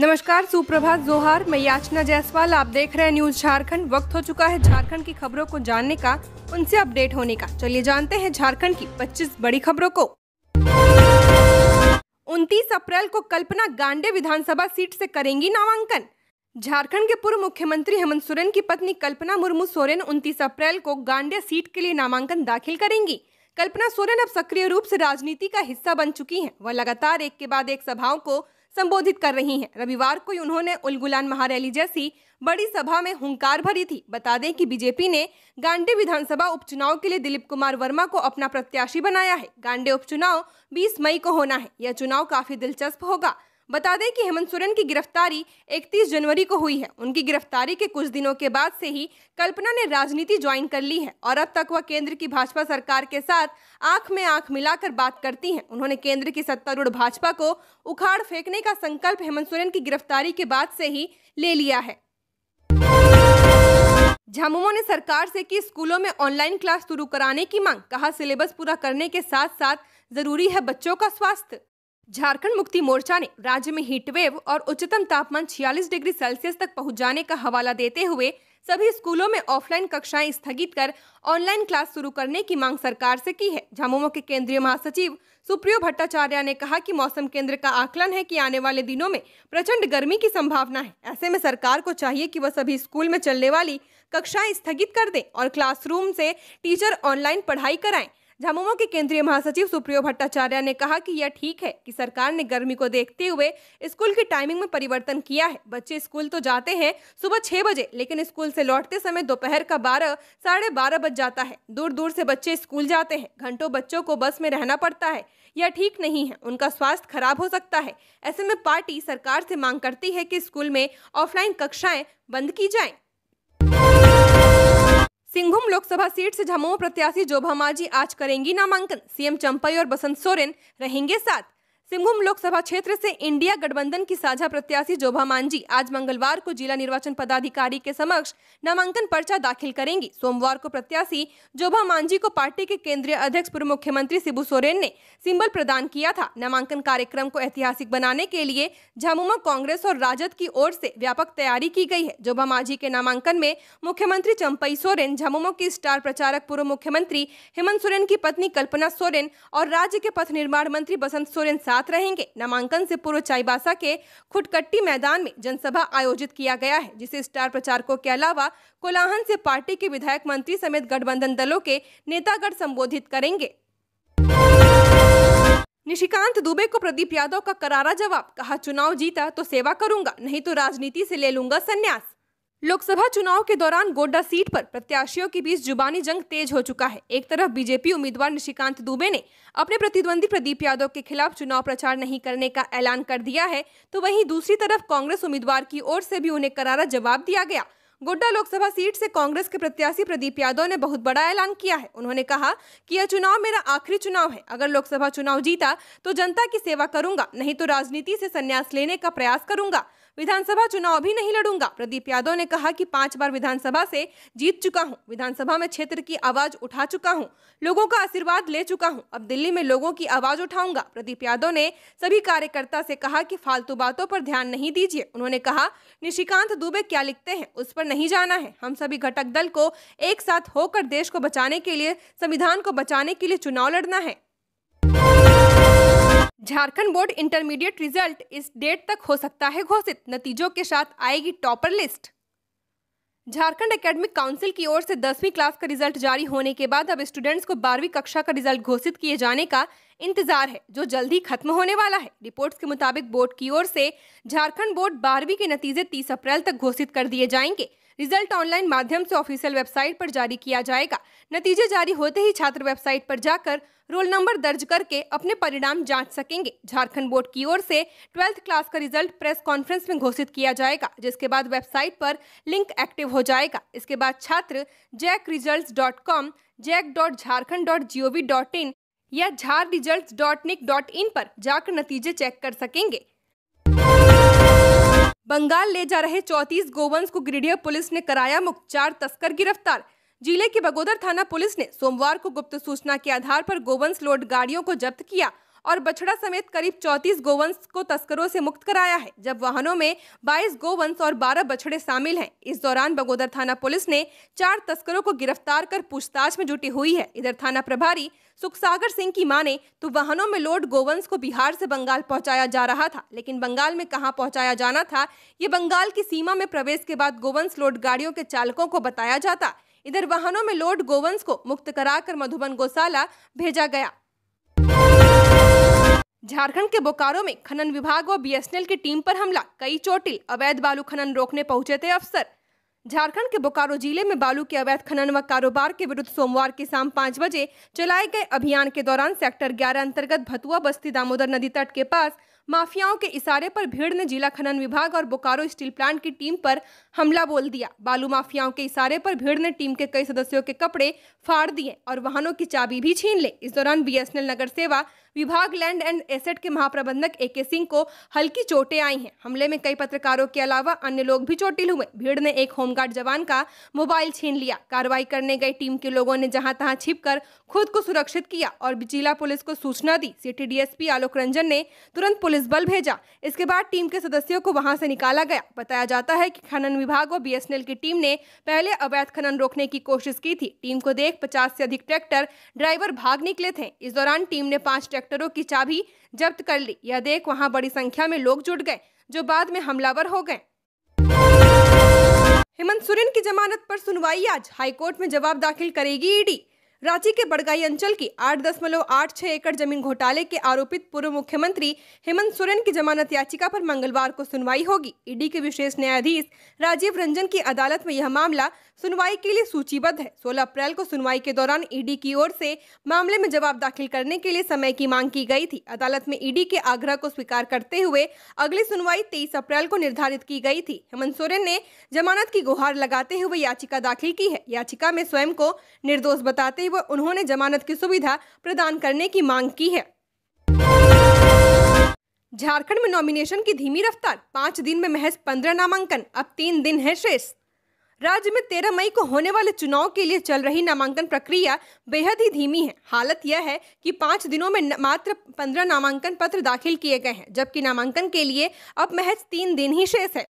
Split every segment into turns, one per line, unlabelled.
नमस्कार सुप्रभात जोहार मैं याचना जायसवाल आप देख रहे हैं न्यूज झारखंड वक्त हो चुका है झारखंड की खबरों को जानने का उनसे अपडेट होने का चलिए जानते हैं झारखंड की 25 बड़ी खबरों को 29 अप्रैल को कल्पना गांडे विधानसभा सीट से करेंगी नामांकन झारखंड के पूर्व मुख्यमंत्री हेमंत सोरेन की पत्नी कल्पना मुर्मू सोरेन उन्तीस अप्रैल को गांडे सीट के लिए नामांकन दाखिल करेंगी कल्पना सोरेन अब सक्रिय रूप से राजनीति का हिस्सा बन चुकी हैं। वह लगातार एक के बाद एक सभाओं को संबोधित कर रही हैं रविवार को उन्होंने उलगुलान महारैली जैसी बड़ी सभा में हुंकार भरी थी बता दें कि बीजेपी ने गांडे विधानसभा उपचुनाव के लिए दिलीप कुमार वर्मा को अपना प्रत्याशी बनाया है गांडे उपचुनाव 20 मई को होना है यह चुनाव काफी दिलचस्प होगा बता दें कि हेमंत सोरेन की गिरफ्तारी 31 जनवरी को हुई है उनकी गिरफ्तारी के कुछ दिनों के बाद से ही कल्पना ने राजनीति ज्वाइन कर ली है और अब तक वह केंद्र की भाजपा सरकार के साथ आंख में आंख मिलाकर बात करती हैं उन्होंने केंद्र की सत्तारूढ़ भाजपा को उखाड़ फेंकने का संकल्प हेमंत सोरेन की गिरफ्तारी के बाद से ही ले लिया है झामुमो ने सरकार से की स्कूलों में ऑनलाइन क्लास शुरू कराने की मांग कहा सिलेबस पूरा करने के साथ साथ जरूरी है बच्चों का स्वास्थ्य झारखंड मुक्ति मोर्चा ने राज्य में हीटवेव और उच्चतम तापमान 46 डिग्री सेल्सियस तक पहुंच जाने का हवाला देते हुए सभी स्कूलों में ऑफलाइन कक्षाएं स्थगित कर ऑनलाइन क्लास शुरू करने की मांग सरकार से की है झामुमो के केंद्रीय महासचिव सुप्रियो भट्टाचार्य ने कहा कि मौसम केंद्र का आकलन है कि आने वाले दिनों में प्रचंड गर्मी की संभावना है ऐसे में सरकार को चाहिए कि वह सभी स्कूल में चलने वाली कक्षाएं स्थगित कर दें और क्लासरूम से टीचर ऑनलाइन पढ़ाई कराएं झामुमो के केंद्रीय महासचिव सुप्रियो भट्टाचार्य ने कहा कि यह ठीक है कि सरकार ने गर्मी को देखते हुए स्कूल की टाइमिंग में परिवर्तन किया है बच्चे स्कूल तो जाते हैं सुबह छह बजे लेकिन स्कूल से लौटते समय दोपहर का बारह साढ़े बारह बज जाता है दूर दूर से बच्चे स्कूल जाते हैं घंटों बच्चों को बस में रहना पड़ता है यह ठीक नहीं है उनका स्वास्थ्य खराब हो सकता है ऐसे में पार्टी सरकार से मांग करती है कि स्कूल में ऑफलाइन कक्षाएं बंद की जाएं सिंघुम लोकसभा सीट से झमाऊ प्रत्याशी जोभा मांझी आज करेंगी नामांकन सीएम चंपई और बसंत सोरेन रहेंगे साथ सिंहभूम लोकसभा क्षेत्र से इंडिया गठबंधन की साझा प्रत्याशी जोभा मांझी आज मंगलवार को जिला निर्वाचन पदाधिकारी के समक्ष नामांकन पर्चा दाखिल करेंगी सोमवार को प्रत्याशी जोभा मांझी को पार्टी के केंद्रीय अध्यक्ष पूर्व मुख्यमंत्री शिबू सोरेन ने सिंबल प्रदान किया था नामांकन कार्यक्रम को ऐतिहासिक बनाने के लिए झामुमो कांग्रेस और राजद की ओर से व्यापक तैयारी की गई है जोभा मांझी के नामांकन में मुख्यमंत्री चंपई सोरेन झामुमो की स्टार प्रचारक पूर्व मुख्यमंत्री हेमंत सोरेन की पत्नी कल्पना सोरेन और राज्य के पथ निर्माण मंत्री बसंत सोरेन साथ साथ रहेंगे नामांकन से पूर्व चाईबासा के खुटकट्टी मैदान में जनसभा आयोजित किया गया है जिसे स्टार प्रचारकों के अलावा कोलाहन से पार्टी के विधायक मंत्री समेत गठबंधन दलों के नेतागढ़ संबोधित करेंगे निशिकांत दुबे को प्रदीप यादव का करारा जवाब कहा चुनाव जीता तो सेवा करूंगा नहीं तो राजनीति से ले लूंगा संन्यास लोकसभा चुनाव के दौरान गोड्डा सीट पर प्रत्याशियों के बीच जुबानी जंग तेज हो चुका है एक तरफ बीजेपी उम्मीदवार निशिकांत दुबे ने अपने प्रतिद्वंदी प्रदीप यादव के खिलाफ चुनाव प्रचार नहीं करने का ऐलान कर दिया है तो वहीं दूसरी तरफ कांग्रेस उम्मीदवार की ओर से भी उन्हें करारा जवाब दिया गया गोड्डा लोकसभा सीट से कांग्रेस के प्रत्याशी प्रदीप यादव ने बहुत बड़ा ऐलान किया है उन्होंने कहा कि यह चुनाव मेरा आखिरी चुनाव है अगर लोकसभा चुनाव जीता तो जनता की सेवा करूंगा नहीं तो राजनीति से संन्यास लेने का प्रयास करूंगा विधानसभा चुनाव भी नहीं लड़ूंगा प्रदीप यादव ने कहा कि पांच बार विधानसभा से जीत चुका हूं विधानसभा में क्षेत्र की आवाज उठा चुका हूं लोगों का आशीर्वाद ले चुका हूं अब दिल्ली में लोगों की आवाज उठाऊंगा प्रदीप यादव ने सभी कार्यकर्ता से कहा कि फालतू बातों पर ध्यान नहीं दीजिए उन्होंने कहा निशिकांत दुबे क्या लिखते हैं उस पर नहीं जाना है हम सभी घटक दल को एक साथ होकर देश को बचाने के लिए संविधान को बचाने के लिए चुनाव लड़ना है झारखंड बोर्ड इंटरमीडिएट रिजल्ट इस डेट तक हो सकता है घोषित नतीजों के साथ आएगी topper list Jharkhand academic council की ओर से दसवीं क्लास का रिजल्ट जारी होने के बाद अब स्टूडेंट्स को बारहवीं कक्षा का रिजल्ट घोषित किए जाने का इंतजार है जो जल्द ही खत्म होने वाला है रिपोर्ट्स के मुताबिक बोर्ड की ओर से झारखंड बोर्ड बारहवीं के नतीजे 30 अप्रैल तक घोषित कर दिए जाएंगे रिजल्ट ऑनलाइन माध्यम से ऑफिशियल वेबसाइट पर जारी किया जाएगा नतीजे जारी होते ही छात्र वेबसाइट पर जाकर रोल नंबर दर्ज करके अपने परिणाम जांच सकेंगे झारखंड बोर्ड की ओर से ट्वेल्थ क्लास का रिजल्ट प्रेस कॉन्फ्रेंस में घोषित किया जाएगा जिसके बाद वेबसाइट पर लिंक एक्टिव हो जाएगा इसके बाद छात्र JAC result dot com JAC dot Jharkhand dot G O V dot in या Jhar result dot nic dot in पर जाकर नतीजे चेक कर सकेंगे बंगाल ले जा रहे चौतीस गोवंश को ग्रिडियर पुलिस ने कराया मुक्त चार तस्कर गिरफ्तार जिले के बगोदर थाना पुलिस ने सोमवार को गुप्त सूचना के आधार पर गोवंश लोड गाड़ियों को जब्त किया और बछड़ा समेत करीब चौतीस गोवंश को तस्करों से मुक्त कराया है जब वाहनों में बाईस गोवंश और बारह बछड़े शामिल हैं इस दौरान बगोदर थाना पुलिस ने चार तस्करों को गिरफ्तार कर पूछताछ में जुटी हुई है इधर थाना प्रभारी सुखसागर सिंह की माने तो वाहनों में लोड गोवंश को बिहार से बंगाल पहुंचाया जा रहा था लेकिन बंगाल में कहां पहुंचाया जाना था ये बंगाल की सीमा में प्रवेश के बाद गोवंश लोड गाड़ियों के चालकों को बताया जाता इधर वाहनों में लोड गोवंश को मुक्त कराकर मधुबन गौशाला भेजा गया झारखंड के बोकारो में खनन विभाग व बीएसएनएल की टीम पर हमला कई चोटिल अवैध बालू खनन रोकने पहुंचे थे अफसर झारखंड के बोकारो जिले में बालू के अवैध खनन व कारोबार के विरुद्ध सोमवार की शाम पाँच बजे चलाए गए अभियान के दौरान सेक्टर 11 अंतर्गत भतुआ बस्ती दामोदर नदी तट के पास माफियाओं के इशारे पर भीड़ ने जिला खनन विभाग और बोकारो स्टील प्लांट की टीम पर हमला बोल दिया बालू माफियाओं के इशारे पर भीड़ ने टीम के कई सदस्यों के कपड़े फाड़ दिए और वाहनों की चाबी भी छीन ले इस दौरान बीएसएनएल नगर सेवा विभाग लैंड एंड एसेट के महाप्रबंधक ए के सिंह को हल्की चोटें आई हैं हमले में कई पत्रकारों के अलावा अन्य लोग भी चोटिल हुए भीड़ ने एक होमगार्ड जवान का मोबाइल छीन लिया कार्रवाई करने गई टीम के लोगों ने जहां तहां छिपकर खुद को सुरक्षित किया और जिला पुलिस को सूचना दी सिटी डीएसपी आलोक रंजन ने तुरंत पुलिस पुलिस बल भेजा इसके बाद टीम के सदस्यों को वहां से निकाला गया बताया जाता है कि खनन विभाग और बीएसएनएल की टीम ने पहले अवैध खनन रोकने की कोशिश की थी टीम को देख 50 से अधिक ट्रैक्टर ड्राइवर भाग निकले थे इस दौरान टीम ने पांच ट्रैक्टरों की चाबी जब्त कर ली यह देख वहाँ बड़ी संख्या में लोग जुट गए जो बाद में हमलावर हो गए हेमंत सोरेन की जमानत पर सुनवाई आज हाईकोर्ट में जवाब दाखिल करेगी ईडी रांची के बड़गाई अंचल की आठ दशमलव आठ छह एकड़ जमीन घोटाले के आरोपित पूर्व मुख्यमंत्री हेमंत सोरेन की जमानत याचिका पर मंगलवार को सुनवाई होगी ईडी के विशेष न्यायाधीश राजीव रंजन की अदालत में यह मामला सुनवाई के लिए सूचीबद्ध है सोलह अप्रैल को सुनवाई के दौरान ईडी की ओर से मामले में जवाब दाखिल करने के लिए समय की मांग की गई थी अदालत में ईडी के आग्रह को स्वीकार करते हुए अगली सुनवाई तेईस अप्रैल को निर्धारित की गई थी हेमंत सोरेन ने जमानत की गुहार लगाते हुए याचिका दाखिल की है याचिका में स्वयं को निर्दोष बताते हुए व उन्होंने जमानत की सुविधा प्रदान करने की मांग की है झारखंड में नॉमिनेशन की धीमी रफ्तार पाँच दिन में महज पंद्रह नामांकन अब तीन दिन है शेष राज्य में तेरह मई को होने वाले चुनाव के लिए चल रही नामांकन प्रक्रिया बेहद ही धीमी है हालत यह है कि पाँच दिनों में मात्र पंद्रह नामांकन पत्र दाखिल किए गए हैं जबकि नामांकन के लिए अब महज तीन दिन ही शेष है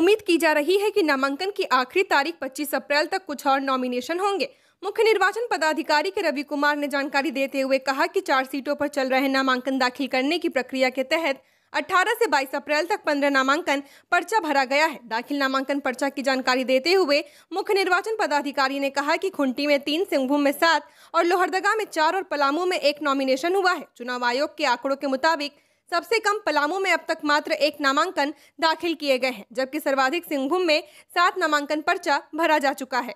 उम्मीद की जा रही है कि नामांकन की आखिरी तारीख 25 अप्रैल तक कुछ और नॉमिनेशन होंगे मुख्य निर्वाचन पदाधिकारी के रवि कुमार ने जानकारी देते हुए कहा कि चार सीटों पर चल रहे नामांकन दाखिल करने की प्रक्रिया के तहत 18 से 22 अप्रैल तक 15 नामांकन पर्चा भरा गया है दाखिल नामांकन पर्चा की जानकारी देते हुए मुख्य निर्वाचन पदाधिकारी ने कहा कि खुंटी में तीन सिंहभूम में सात और लोहरदगा में चार और पलामू में एक नॉमिनेशन हुआ है चुनाव आयोग के आंकड़ों के मुताबिक सबसे कम पलामू में अब तक मात्र एक नामांकन दाखिल किए गए हैं जबकि सर्वाधिक सिंहभूम में सात नामांकन पर्चा भरा जा चुका है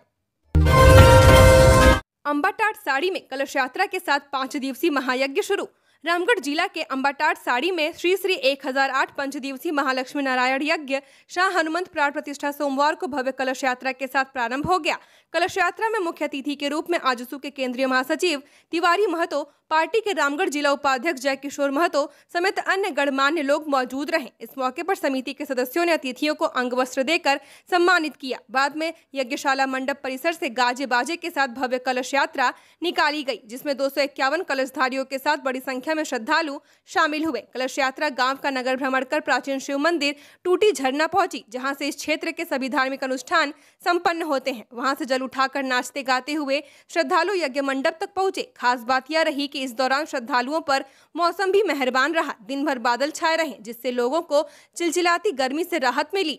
अम्बाटाट साड़ी में कलश यात्रा के साथ पांच दिवसीय महायज्ञ शुरू रामगढ़ जिला के अम्बाटाट साड़ी में श्री श्री 1008 पंचदिवसीय महालक्ष्मी नारायण यज्ञ शाह हनुमंत प्राण प्रतिष्ठा सोमवार को भव्य कलश यात्रा के साथ प्रारंभ हो गया कलश यात्रा में मुख्य अतिथि के रूप में आजसू के केंद्रीय महासचिव तिवारी महतो पार्टी के रामगढ़ जिला उपाध्यक्ष जय किशोर महतो समेत अन्य गणमान्य लोग मौजूद रहे इस मौके पर समिति के सदस्यों ने अतिथियों को अंग वस्त्र देकर सम्मानित किया बाद में यज्ञशाला मंडप परिसर से गाजे बाजे के साथ भव्य कलश यात्रा निकाली गई जिसमें दो कलशधारियों के साथ बड़ी संख्या में श्रद्धालु शामिल हुए कलश यात्रा गाँव का नगर भ्रमण कर प्राचीन शिव मंदिर टूटी झरना पहुंची जहाँ से इस क्षेत्र के सभी धार्मिक अनुष्ठान सम्पन्न होते हैं वहाँ से जल उठाकर नाचते गाते हुए श्रद्धालु यज्ञ मंडप तक पहुंचे खास बात यह रही कि इस दौरान श्रद्धालुओं पर मौसम भी मेहरबान रहा दिन भर बादल छाए रहे जिससे लोगों को चिलचिलाती गर्मी से राहत मिली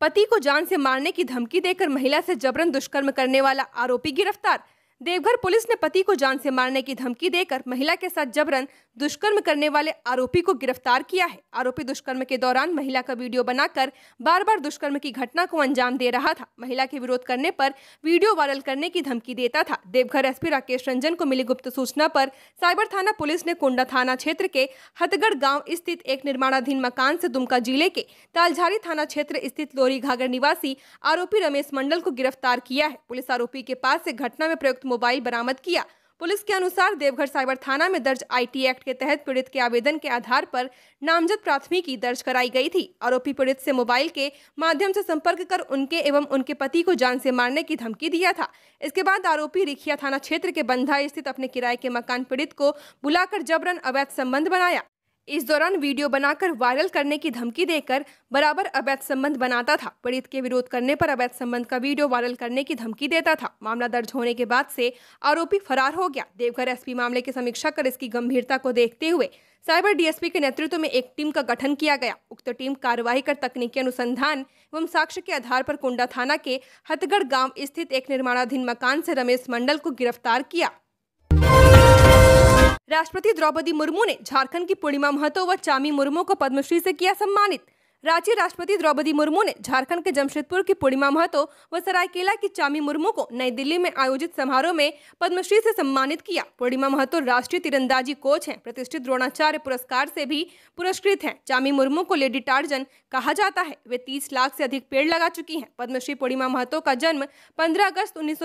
पति को जान से मारने की धमकी देकर महिला से जबरन दुष्कर्म करने वाला आरोपी गिरफ्तार देवघर पुलिस ने पति को जान से मारने की धमकी देकर महिला के साथ जबरन दुष्कर्म करने वाले आरोपी को गिरफ्तार किया है आरोपी दुष्कर्म के दौरान महिला का वीडियो बनाकर बार बार दुष्कर्म की घटना को अंजाम दे रहा था महिला के विरोध करने पर वीडियो वायरल करने की धमकी देता था देवघर एसपी राकेश रंजन को मिली गुप्त सूचना पर साइबर थाना पुलिस ने कोंडा थाना क्षेत्र के हतगढ़ गाँव स्थित एक निर्माणाधीन मकान से दुमका जिले के तालझारी थाना क्षेत्र स्थित लोरी घाघर निवासी आरोपी रमेश मंडल को गिरफ्तार किया है पुलिस आरोपी के पास से घटना में प्रयुक्त मोबाइल बरामद किया पुलिस के अनुसार देवघर साइबर थाना में दर्ज आईटी एक्ट के तहत पीड़ित के आवेदन के आधार पर नामजद प्राथमिकी दर्ज कराई गई थी आरोपी पीड़ित से मोबाइल के माध्यम से संपर्क कर उनके एवं उनके पति को जान से मारने की धमकी दिया था इसके बाद आरोपी रिखिया थाना क्षेत्र के बंधा स्थित अपने किराए के मकान पीड़ित को बुलाकर जबरन अवैध संबंध बनाया इस दौरान वीडियो बनाकर वायरल करने की धमकी देकर बराबर अवैध संबंध बनाता था पीड़ित के विरोध करने पर अवैध संबंध का वीडियो वायरल करने की धमकी देता था मामला दर्ज होने के बाद से आरोपी फरार हो गया देवघर एसपी मामले की समीक्षा कर इसकी गंभीरता को देखते हुए साइबर डीएसपी के नेतृत्व में एक टीम का गठन किया गया उक्त टीम कार्यवाही कर तकनीकी अनुसंधान एवं साक्ष्य के आधार पर कुंडा थाना के हथगढ़ गांव स्थित एक निर्माणाधीन मकान से रमेश मंडल को गिरफ्तार किया राष्ट्रपति द्रौपदी मुर्मू ने झारखंड की पूर्णिमा महतो व चामी मुर्मू को पद्मश्री से किया सम्मानित रांची राष्ट्रपति द्रौपदी मुर्मू ने झारखंड के जमशेदपुर की पूर्णिमा महतो व सरायकेला की चामी मुर्मू को नई दिल्ली में आयोजित समारोह में पद्मश्री से सम्मानित किया पूर्णिमा महतो राष्ट्रीय तीरंदाजी कोच हैं प्रतिष्ठित द्रोणाचार्य पुरस्कार से भी पुरस्कृत हैं चामी मुर्मू को लेडी टार्जन कहा जाता है वे तीस लाख से अधिक पेड़ लगा चुकी है पद्मश्री पूर्णिमा महतो का जन्म पंद्रह अगस्त उन्नीस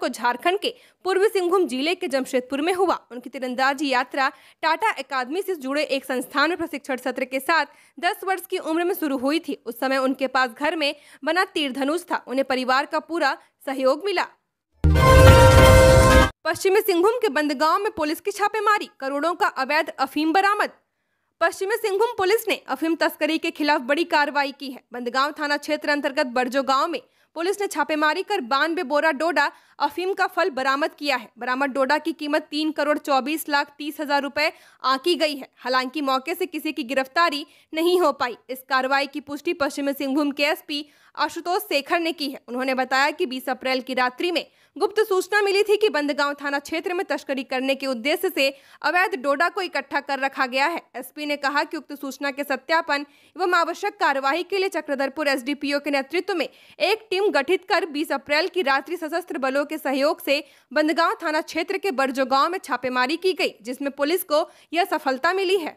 को झारखण्ड के पूर्वी सिंहभूम जिले के जमशेदपुर में हुआ उनकी तीरंदाजी यात्रा टाटा अकादमी से जुड़े एक संस्थान में प्रशिक्षण सत्र के साथ दस वर्ष की उम्र में शुरू हुई थी उस समय उनके पास घर में बना तीर धनुष था उन्हें परिवार का पूरा सहयोग मिला पश्चिमी सिंहभूम के बंदगांव में पुलिस की छापेमारी करोड़ों का अवैध अफीम बरामद पश्चिमी सिंहभूम पुलिस ने अफीम तस्करी के खिलाफ बड़ी कार्रवाई की है बंदगांव थाना क्षेत्र अंतर्गत बरजो गांव में पुलिस ने छापेमारी कर बानवे बोरा डोडा अफीम का फल बरामद किया है बरामद डोडा की कीमत तीन करोड़ चौबीस लाख तीस हजार रुपए आंकी गई है हालांकि मौके से किसी की गिरफ्तारी नहीं हो पाई इस कार्रवाई की पुष्टि पश्चिमी सिंहभूम के एसपी आशुतोष शेखर ने की है उन्होंने बताया कि बीस अप्रैल की रात्रि में गुप्त सूचना मिली थी कि बंदगांव थाना क्षेत्र में तस्करी करने के उद्देश्य से अवैध डोडा को इकट्ठा कर रखा गया है एसपी ने कहा कि उक्त सूचना के सत्यापन एवं आवश्यक कार्यवाही के लिए चक्रधरपुर एसडीपीओ के नेतृत्व में एक टीम गठित कर 20 अप्रैल की रात्रि सशस्त्र बलों के सहयोग से बंदगांव थाना क्षेत्र के बरजो गाँव में छापेमारी की गयी जिसमे पुलिस को यह सफलता मिली है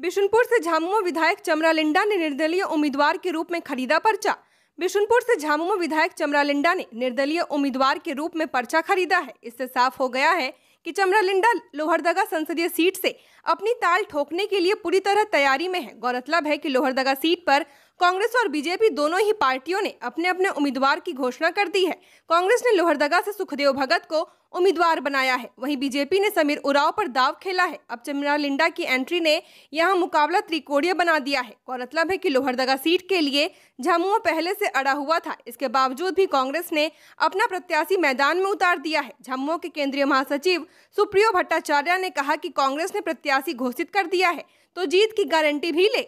बिशुनपुर से झामुमो विधायक चमरा लिंडा ने निर्दलीय उम्मीदवार के रूप में खरीदा पर्चा बिशुनपुर से झामुमो विधायक चमरा लिंडा ने निर्दलीय उम्मीदवार के रूप में पर्चा खरीदा है इससे साफ हो गया है कि चमरा लिंडा लोहरदगा संसदीय सीट से अपनी ताल ठोकने के लिए पूरी तरह तैयारी में है गौरतलब है कि लोहरदगा सीट पर कांग्रेस और बीजेपी दोनों ही पार्टियों ने अपने अपने उम्मीदवार की घोषणा कर दी है कांग्रेस ने लोहरदगा से सुखदेव भगत को उम्मीदवार बनाया है वहीं बीजेपी ने समीर उराव पर दाव खेला है अब चमिरा लिंडा की एंट्री ने यहां मुकाबला त्रिकोणीय बना दिया है गौरतलब है कि लोहरदगा सीट के लिए झामुआ पहले से अड़ा हुआ था इसके बावजूद भी कांग्रेस ने अपना प्रत्याशी मैदान में उतार दिया है झामुआ के केंद्रीय महासचिव सुप्रियो भट्टाचार्य ने कहा की कांग्रेस ने प्रत्याशी घोषित कर दिया है तो जीत की गारंटी भी ले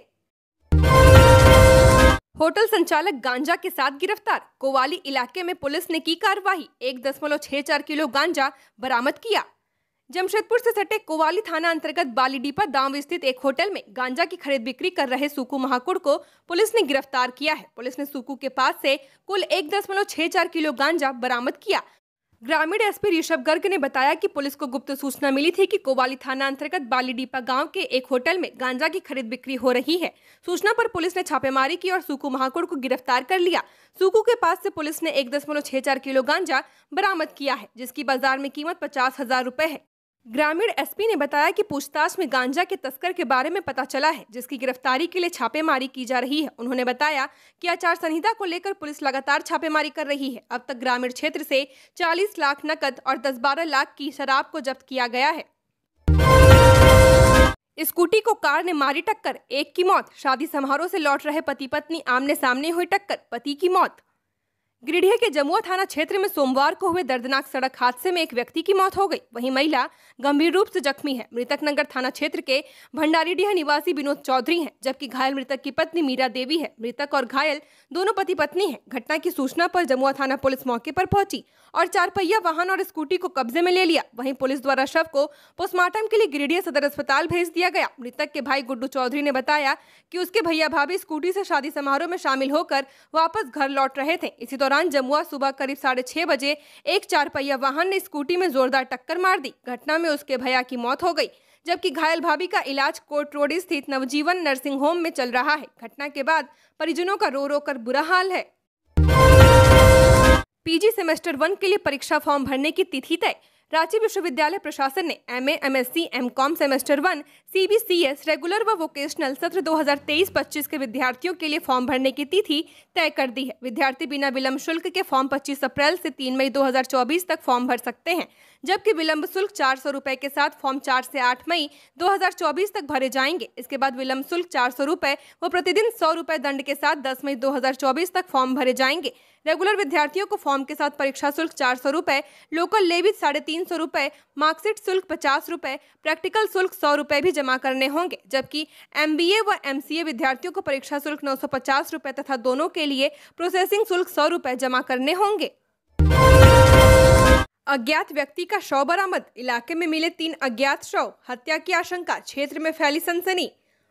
होटल संचालक गांजा के साथ गिरफ्तार कोवाली इलाके में पुलिस ने की कार्रवाई एक दशमलव छह चार किलो गांजा बरामद किया जमशेदपुर से सटे कोवाली थाना अंतर्गत बालीडीपा दाम स्थित एक होटल में गांजा की खरीद बिक्री कर रहे सुकू महाकुड़ को पुलिस ने गिरफ्तार किया है पुलिस ने सुकू के पास से कुल एक दशमलव छह चार किलो गांजा बरामद किया ग्रामीण एसपी ऋषभ गर्ग ने बताया कि पुलिस को गुप्त सूचना मिली थी कि कोवाली थाना अंतर्गत बालीडीपा गांव के एक होटल में गांजा की खरीद बिक्री हो रही है सूचना पर पुलिस ने छापेमारी की और सुकू महाकुड़ को गिरफ्तार कर लिया सुकू के पास से पुलिस ने एक दशमलव छह चार किलो गांजा बरामद किया है जिसकी बाजार में कीमत पचास हजार रूपए है ग्रामीण एसपी ने बताया कि पूछताछ में गांजा के तस्कर के बारे में पता चला है जिसकी गिरफ्तारी के लिए छापेमारी की जा रही है उन्होंने बताया कि आचार संहिता को लेकर पुलिस लगातार छापेमारी कर रही है अब तक ग्रामीण क्षेत्र से 40 लाख नकद और 10-12 लाख की शराब को जब्त किया गया है स्कूटी को कार ने मारी टक्कर एक की मौत शादी समारोह से लौट रहे पति पत्नी आमने सामने हुई टक्कर पति की मौत गिरिडीह के जमुआ थाना क्षेत्र में सोमवार को हुए दर्दनाक सड़क हादसे में एक व्यक्ति की मौत हो गई वहीं महिला गंभीर रूप से जख्मी है मृतक नगर थाना क्षेत्र के भंडारीडीह निवासी विनोद चौधरी हैं जबकि घायल मृतक की पत्नी मीरा देवी है मृतक और घायल दोनों पति पत्नी हैं घटना की सूचना पर जमुआ थाना पुलिस मौके पर पहुंची और चारपहिया वाहन और स्कूटी को कब्जे में ले लिया वही पुलिस द्वारा शव को पोस्टमार्टम के लिए गिरिडीह सदर अस्पताल भेज दिया गया मृतक के भाई गुड्डू चौधरी ने बताया की उसके भैया भाभी स्कूटी से शादी समारोह में शामिल होकर वापस घर लौट रहे थे इसी दौरान जमुआ सुबह करीब साढ़े छह बजे एक चार पहिया वाहन ने स्कूटी में जोरदार टक्कर मार दी घटना में उसके भैया की मौत हो गई जबकि घायल भाभी का इलाज कोर्ट रोड स्थित नवजीवन नर्सिंग होम में चल रहा है घटना के बाद परिजनों का रो रो कर बुरा हाल है पीजी सेमेस्टर वन के लिए परीक्षा फॉर्म भरने की तिथि तय रांची विश्वविद्यालय प्रशासन ने M A M S C M com semester one C B C S regular व वोकेशनल सत्र 2023-25 के विद्यार्थियों के लिए फॉर्म भरने की तिथि तय कर दी है विद्यार्थी बिना विलंब शुल्क के फॉर्म 25 अप्रैल से 3 मई 2024 तक फॉर्म भर सकते हैं जबकि विलंब शुल्क चार सौ रूपए के साथ फॉर्म चार से आठ मई 2024 तक भरे जाएंगे इसके बाद विलंब शुल्क चार सौ रूपए व प्रतिदिन सौ रुपए दंड के साथ दस मई 2024 तक फॉर्म भरे जाएंगे रेगुलर विद्यार्थियों को फॉर्म के साथ परीक्षा शुल्क चार सौ रूपए लोकल लेवी साढ़े तीन सौ रूपए मार्कशीट शुल्क पचास रूपए प्रैक्टिकल शुल्क सौ रूपए भी जमा करने होंगे जबकि ए व ए विद्यार्थियों को परीक्षा शुल्क नौ सौ पचास रूपए तथा दोनों के लिए प्रोसेसिंग शुल्क सौ रूपए जमा करने होंगे अज्ञात व्यक्ति का शव बरामद इलाके में मिले तीन अज्ञात शव हत्या की आशंका क्षेत्र में फैली सनसनी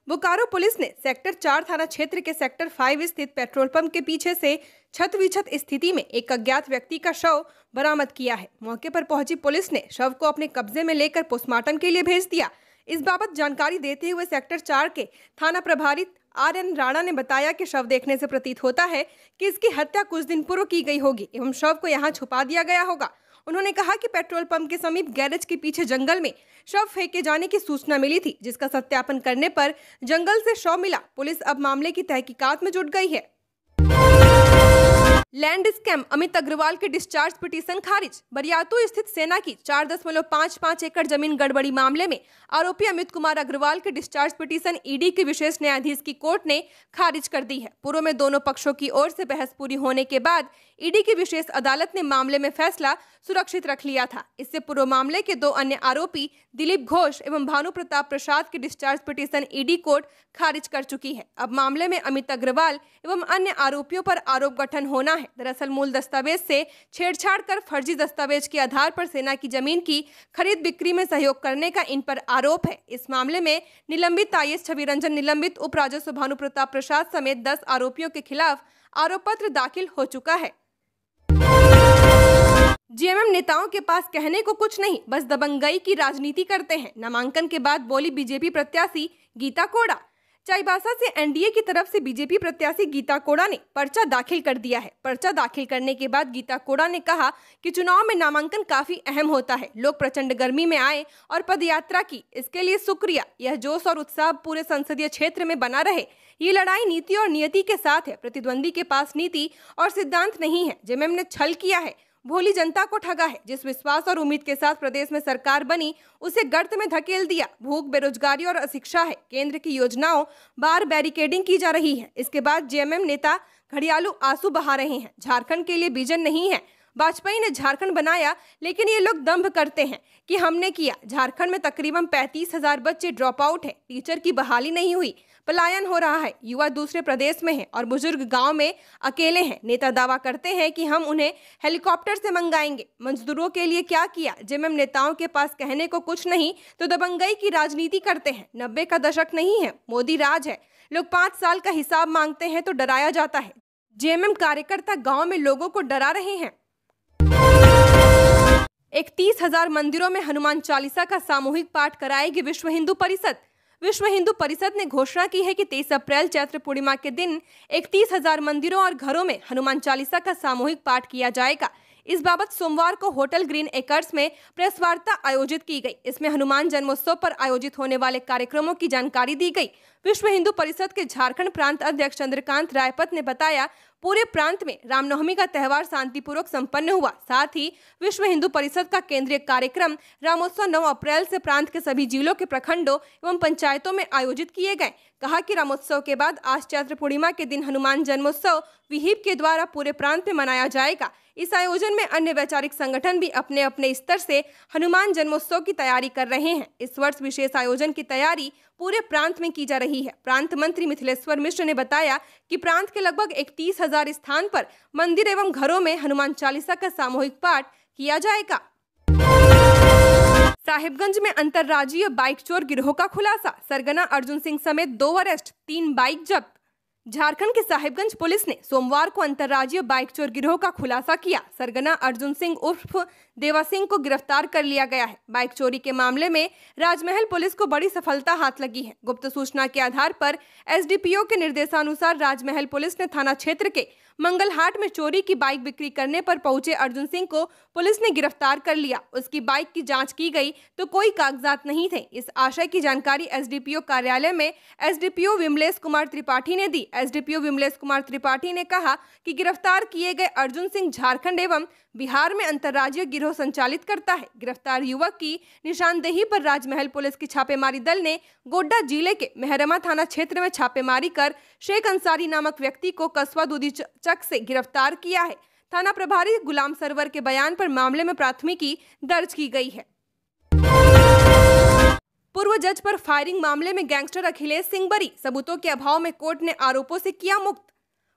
बोकारो पुलिस ने सेक्टर चार थाना क्षेत्र के सेक्टर फाइव स्थित पेट्रोल पंप के पीछे से छत विछत स्थिति में एक अज्ञात व्यक्ति का शव बरामद किया है मौके पर पहुंची पुलिस ने शव को अपने कब्जे में लेकर पोस्टमार्टम के लिए भेज दिया इस बाबत जानकारी देते हुए सेक्टर चार के थाना प्रभारी आर एन राणा ने बताया कि शव देखने से प्रतीत होता है कि इसकी हत्या कुछ दिन पूर्व की गई होगी एवं शव को यहाँ छुपा दिया गया होगा उन्होंने कहा कि पेट्रोल पंप के समीप गैरेज के पीछे जंगल में शव फेंके जाने की सूचना मिली थी जिसका सत्यापन करने पर जंगल से शव मिला पुलिस अब मामले की तहकीकात में जुट गई है लैंड स्कैम अमित अग्रवाल के डिस्चार्ज पिटीशन खारिज बरियातू स्थित सेना की चार दशमलव पाँच पाँच एकड़ जमीन गड़बड़ी मामले में आरोपी अमित कुमार अग्रवाल के डिस्चार्ज पिटीशन ईडी के विशेष न्यायाधीश की कोर्ट ने खारिज कर दी है पूर्व में दोनों पक्षों की ओर से बहस पूरी होने के बाद ईडी e की विशेष अदालत ने मामले में फैसला सुरक्षित रख लिया था इससे पूर्व मामले के दो अन्य आरोपी दिलीप घोष एवं भानु प्रताप प्रसाद की डिस्चार्ज पिटीशन ईडी कोर्ट खारिज कर चुकी है अब मामले में अमित अग्रवाल एवं अन्य आरोपियों पर आरोप गठन होना है दरअसल मूल दस्तावेज से छेड़छाड़ कर फर्जी दस्तावेज के आधार पर सेना की जमीन की खरीद बिक्री में सहयोग करने का इन पर आरोप है इस मामले में निलंबित आई एस छवि रंजन निलंबित उप राजस्व भानु प्रताप प्रसाद समेत दस आरोपियों के खिलाफ आरोप पत्र दाखिल हो चुका है जीएमएम नेताओं के पास कहने को कुछ नहीं बस दबंगई की राजनीति करते हैं नामांकन के बाद बोली बीजेपी प्रत्याशी गीता कोड़ा चाईबासा से एनडीए की तरफ से बीजेपी प्रत्याशी गीता कोड़ा ने पर्चा दाखिल कर दिया है पर्चा दाखिल करने के बाद गीता कोड़ा ने कहा कि चुनाव में नामांकन काफी अहम होता है लोग प्रचंड गर्मी में आए और पदयात्रा की इसके लिए शुक्रिया यह जोश और उत्साह पूरे संसदीय क्षेत्र में बना रहे ये लड़ाई नीति और नियति के साथ है प्रतिद्वंदी के पास नीति और सिद्धांत नहीं है जेएमएम ने छल किया है भोली जनता को ठगा है जिस विश्वास और उम्मीद के साथ प्रदेश में सरकार बनी उसे गर्त में धकेल दिया भूख बेरोजगारी और अशिक्षा है केंद्र की योजनाओं बार बैरिकेडिंग की जा रही है इसके बाद जेएमएम नेता घड़ियालू आंसू बहा रहे हैं झारखंड के लिए बीजन नहीं है वाजपेयी ने झारखंड बनाया लेकिन ये लोग दम्भ करते हैं कि हमने किया झारखंड में तकरीबन पैंतीस हजार बच्चे ड्रॉप आउट है टीचर की बहाली नहीं हुई पलायन हो रहा है युवा दूसरे प्रदेश में है और बुजुर्ग गांव में अकेले हैं नेता दावा करते हैं कि हम उन्हें हेलीकॉप्टर से मंगाएंगे मजदूरों के लिए क्या किया एम नेताओं के पास कहने को कुछ नहीं तो दबंगई की राजनीति करते हैं नब्बे का दशक नहीं है मोदी राज है लोग पाँच साल का हिसाब मांगते हैं तो डराया जाता है जेएमएम कार्यकर्ता गाँव में लोगों को डरा रहे हैं इकतीस हजार मंदिरों में हनुमान चालीसा का सामूहिक पाठ कराएगी विश्व हिंदू परिषद विश्व हिंदू परिषद ने घोषणा की है कि 23 अप्रैल चैत्र पूर्णिमा के दिन इकतीस हजार मंदिरों और घरों में हनुमान चालीसा का सामूहिक पाठ किया जाएगा इस बाबत सोमवार को होटल ग्रीन एकर्स में प्रेस वार्ता आयोजित की गई इसमें हनुमान जन्मोत्सव पर आयोजित होने वाले कार्यक्रमों की जानकारी दी गई विश्व हिंदू परिषद के झारखंड प्रांत अध्यक्ष चंद्रकांत रायपत ने बताया पूरे प्रांत में रामनवमी का त्यौहार शांतिपूर्वक संपन्न हुआ साथ ही विश्व हिंदू परिषद का केंद्रीय कार्यक्रम रामोत्सव 9 अप्रैल से प्रांत के सभी जिलों के प्रखंडों एवं पंचायतों में आयोजित किए गए कहा कि रामोत्सव के बाद आज चैत्र पूर्णिमा के दिन हनुमान जन्मोत्सव विहिप के द्वारा पूरे प्रांत में मनाया जाएगा इस आयोजन में अन्य वैचारिक संगठन भी अपने अपने स्तर से हनुमान जन्मोत्सव की तैयारी कर रहे हैं इस वर्ष विशेष आयोजन की तैयारी पूरे प्रांत में की जा रही है प्रांत मंत्री मिथिलेश्वर मिश्र ने बताया कि प्रांत के लगभग इकतीस हजार स्थान पर मंदिर एवं घरों में हनुमान चालीसा का सामूहिक पाठ किया जाएगा साहिबगंज में अंतर्राज्यीय बाइक चोर गिरोह का खुलासा सरगना अर्जुन सिंह समेत दो अरेस्ट तीन बाइक जब्त झारखंड के साहिबगंज पुलिस ने सोमवार को अंतर्राज्यीय बाइक चोर गिरोह का खुलासा किया सरगना अर्जुन सिंह उर्फ देवा सिंह को गिरफ्तार कर लिया गया है बाइक चोरी के मामले में राजमहल पुलिस को बड़ी सफलता हाथ लगी है गुप्त सूचना के आधार पर एसडीपीओ के निर्देशानुसार राजमहल पुलिस ने थाना क्षेत्र के मंगलहाट में चोरी की बाइक बिक्री करने पर पहुंचे अर्जुन सिंह को पुलिस ने गिरफ्तार कर लिया उसकी बाइक की जांच की गई तो कोई कागजात नहीं थे इस आशय की जानकारी एसडीपीओ कार्यालय में एसडीपीओ विमलेश कुमार त्रिपाठी ने दी एसडीपीओ विमलेश कुमार त्रिपाठी ने कहा कि गिरफ्तार किए गए अर्जुन सिंह झारखंड एवं बिहार में अंतर्राज्यीय गिरोह संचालित करता है गिरफ्तार युवक की निशानदेही पर राजमहल पुलिस की छापेमारी दल ने गोड्डा जिले के मेहरमा थाना क्षेत्र में छापेमारी कर शेख अंसारी नामक व्यक्ति को कस्बा दूधी शख्स से गिरफ्तार किया है थाना प्रभारी गुलाम सरवर के बयान पर मामले में प्राथमिकी दर्ज की गई है पूर्व जज पर फायरिंग मामले में गैंगस्टर अखिलेश सिंह बरी सबूतों के अभाव में कोर्ट ने आरोपों से किया मुक्त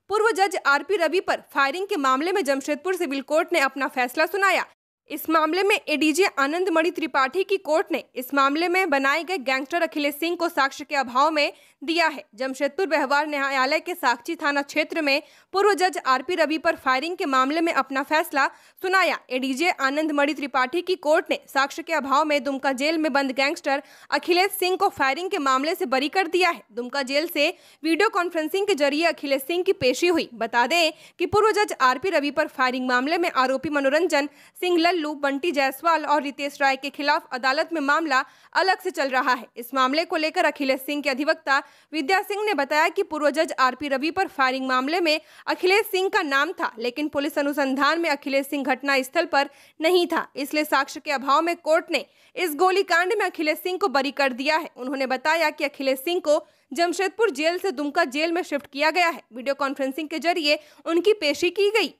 पूर्व जज आरपी रवि पर फायरिंग के मामले में जमशेदपुर सिविल कोर्ट ने अपना फैसला सुनाया इस मामले में एडीजे आनंद मणि त्रिपाठी की कोर्ट ने इस मामले में बनाए गए गैंगस्टर अखिलेश सिंह को साक्ष्य के अभाव में दिया है जमशेदपुर व्यवहार न्यायालय के साक्षी थाना क्षेत्र में पूर्व जज आरपी रवि पर फायरिंग के मामले में अपना फैसला सुनाया एडीजे आनंद मणि त्रिपाठी की कोर्ट ने साक्ष्य के अभाव में दुमका जेल में बंद गैंगस्टर अखिलेश सिंह को फायरिंग के मामले से बरी कर दिया है दुमका जेल से वीडियो कॉन्फ्रेंसिंग के जरिए अखिलेश सिंह की पेशी हुई बता दें कि पूर्व जज आर रवि पर फायरिंग मामले में आरोपी मनोरंजन सिंह लल्लू बंटी जायसवाल और रितेश राय के खिलाफ अदालत में मामला अलग से चल रहा है इस मामले को लेकर अखिलेश सिंह के अधिवक्ता विद्या सिंह ने बताया कि पूर्व जज आरपी रवि पर फायरिंग मामले में अखिलेश सिंह का नाम था लेकिन पुलिस अनुसंधान में अखिलेश सिंह घटना स्थल पर नहीं था इसलिए साक्ष्य के अभाव में कोर्ट ने इस गोलीकांड में अखिलेश सिंह को बरी कर दिया है उन्होंने बताया की अखिलेश सिंह को जमशेदपुर जेल से दुमका जेल में शिफ्ट किया गया है वीडियो कॉन्फ्रेंसिंग के जरिए उनकी पेशी की गई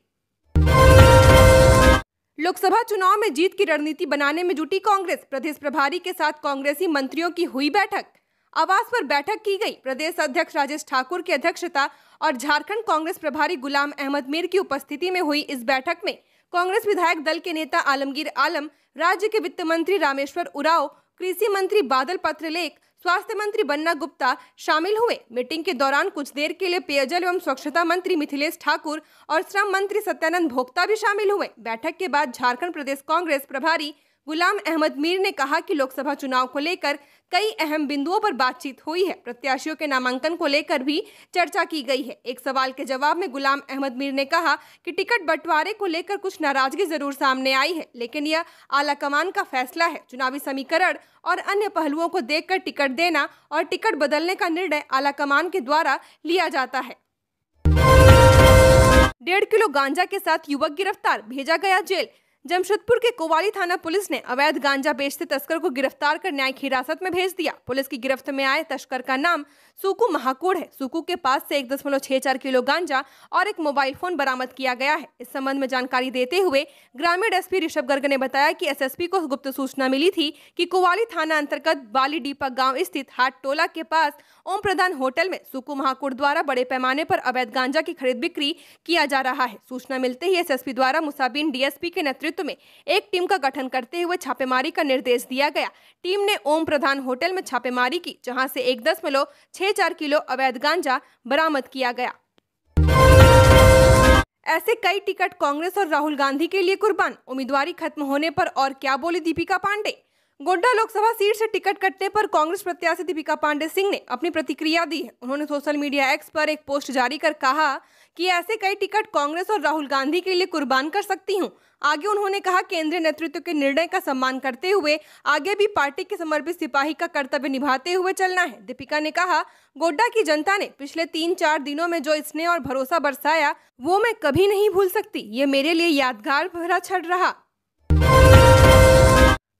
लोकसभा चुनाव में जीत की रणनीति बनाने में जुटी कांग्रेस प्रदेश प्रभारी के साथ कांग्रेसी मंत्रियों की हुई बैठक आवास पर बैठक की गई प्रदेश अध्यक्ष राजेश ठाकुर की अध्यक्षता और झारखंड कांग्रेस प्रभारी गुलाम अहमद मीर की उपस्थिति में हुई इस बैठक में कांग्रेस विधायक दल के नेता आलमगीर आलम राज्य के वित्त मंत्री रामेश्वर उराव कृषि मंत्री बादल पत्रलेख स्वास्थ्य मंत्री बन्ना गुप्ता शामिल हुए मीटिंग के दौरान कुछ देर के लिए पेयजल एवं स्वच्छता मंत्री मिथिलेश ठाकुर और श्रम मंत्री सत्यानंद भोक्ता भी शामिल हुए बैठक के बाद झारखंड प्रदेश कांग्रेस प्रभारी गुलाम अहमद मीर ने कहा कि लोकसभा चुनाव को लेकर कई अहम बिंदुओं पर बातचीत हुई है प्रत्याशियों के नामांकन को लेकर भी चर्चा की गई है एक सवाल के जवाब में गुलाम अहमद मीर ने कहा कि टिकट बंटवारे को लेकर कुछ नाराजगी जरूर सामने आई है लेकिन यह आलाकमान का फैसला है चुनावी समीकरण और अन्य पहलुओं को देख टिकट देना और टिकट बदलने का निर्णय आला के द्वारा लिया जाता है डेढ़ किलो गांजा के साथ युवक गिरफ्तार भेजा गया जेल जमशेदपुर के कोवाली थाना पुलिस ने अवैध गांजा बेचते तस्कर को गिरफ्तार कर न्यायिक हिरासत में भेज दिया पुलिस की गिरफ्त में आए तस्कर का नाम सुकू महाकोड़ है सुकू के पास से एक दशमलव छह चार किलो गांजा और एक मोबाइल फोन बरामद किया गया है इस संबंध में जानकारी देते हुए ग्रामीण एसपी ऋषभ गर्ग ने बताया कि एसएसपी को गुप्त सूचना मिली थी कि कुवाली थाना अंतर्गत बाली डीपा गाँव स्थित हाट टोला के पास ओम प्रधान होटल में सुकू महाकोड़ द्वारा बड़े पैमाने पर अवैध गांजा की खरीद बिक्री किया जा रहा है सूचना मिलते ही एस द्वारा मुसाबिन डीएसपी के नेतृत्व में एक टीम का गठन करते हुए छापेमारी का निर्देश दिया गया टीम ने ओम प्रधान होटल में छापेमारी की जहां से एक दशमलव चार किलो अवैध गांजा बरामद किया गया ऐसे कई टिकट कांग्रेस और राहुल गांधी के लिए कुर्बान उम्मीदवारी खत्म होने पर और क्या बोली दीपिका पांडे गोड्डा लोकसभा सीट से टिकट कटने पर कांग्रेस प्रत्याशी दीपिका पांडे सिंह ने अपनी प्रतिक्रिया दी है उन्होंने सोशल मीडिया एक्स पर एक पोस्ट जारी कर कहा कि ऐसे कई टिकट कांग्रेस और राहुल गांधी के लिए कुर्बान कर सकती हूं आगे उन्होंने कहा केंद्रीय नेतृत्व के निर्णय का सम्मान करते हुए आगे भी पार्टी के समर्पित सिपाही का कर्तव्य निभाते हुए चलना है दीपिका ने कहा गोड्डा की जनता ने पिछले तीन चार दिनों में जो स्नेह और भरोसा बरसाया वो मैं कभी नहीं भूल सकती ये मेरे लिए यादगार भरा छड़ रहा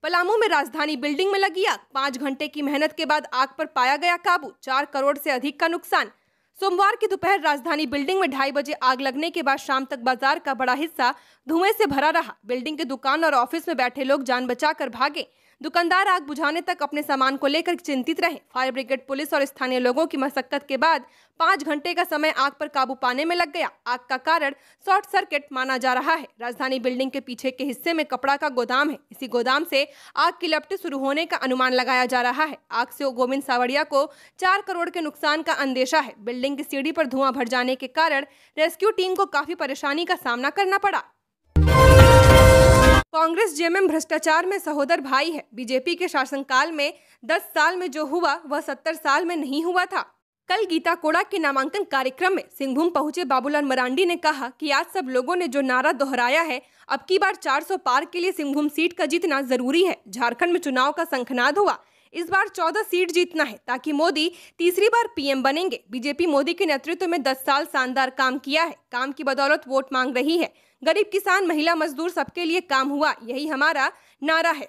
पलामू में राजधानी बिल्डिंग में लगी आग पाँच घंटे की मेहनत के बाद आग पर पाया गया काबू चार करोड़ से अधिक का नुकसान सोमवार की दोपहर राजधानी बिल्डिंग में ढाई बजे आग लगने के बाद शाम तक बाजार का बड़ा हिस्सा धुएं से भरा रहा बिल्डिंग के दुकान और ऑफिस में बैठे लोग जान बचाकर भागे दुकानदार आग बुझाने तक अपने सामान को लेकर चिंतित रहे फायर ब्रिगेड पुलिस और स्थानीय लोगों की मशक्कत के बाद पाँच घंटे का समय आग पर काबू पाने में लग गया आग का कारण शॉर्ट सर्किट माना जा रहा है राजधानी बिल्डिंग के पीछे के हिस्से में कपड़ा का गोदाम है इसी गोदाम से आग की लपटे शुरू होने का अनुमान लगाया जा रहा है आग से गोविंद सावड़िया को चार करोड़ के नुकसान का अंदेशा है बिल्डिंग की सीढ़ी पर धुआं भर जाने के कारण रेस्क्यू टीम को काफी परेशानी का सामना करना पड़ा कांग्रेस जेएमएम भ्रष्टाचार में सहोदर भाई है बीजेपी के शासनकाल में दस साल में जो हुआ वह सत्तर साल में नहीं हुआ था कल गीता कोड़ा के नामांकन कार्यक्रम में सिंहभूम पहुंचे बाबूलाल मरांडी ने कहा कि आज सब लोगों ने जो नारा दोहराया है अब की बार 400 पार के लिए सिंहभूम सीट का जीतना जरूरी है झारखंड में चुनाव का संखनाद हुआ इस बार 14 सीट जीतना है ताकि मोदी तीसरी बार पीएम बनेंगे बीजेपी मोदी के नेतृत्व में 10 साल शानदार काम किया है काम की बदौलत वोट मांग रही है गरीब किसान महिला मजदूर सबके लिए काम हुआ यही हमारा नारा है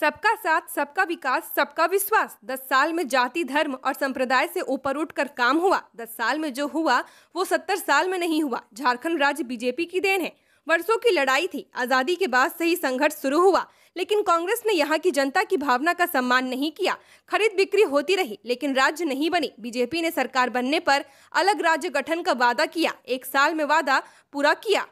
सबका साथ सबका विकास सबका विश्वास दस साल में जाति धर्म और संप्रदाय से ऊपर उठकर काम हुआ दस साल में जो हुआ वो सत्तर साल में नहीं हुआ झारखंड राज्य बीजेपी की देन है वर्षों की लड़ाई थी आज़ादी के बाद से ही संघर्ष शुरू हुआ लेकिन कांग्रेस ने यहाँ की जनता की भावना का सम्मान नहीं किया खरीद बिक्री होती रही लेकिन राज्य नहीं बनी बीजेपी ने सरकार बनने पर अलग राज्य गठन का वादा किया एक साल में वादा पूरा किया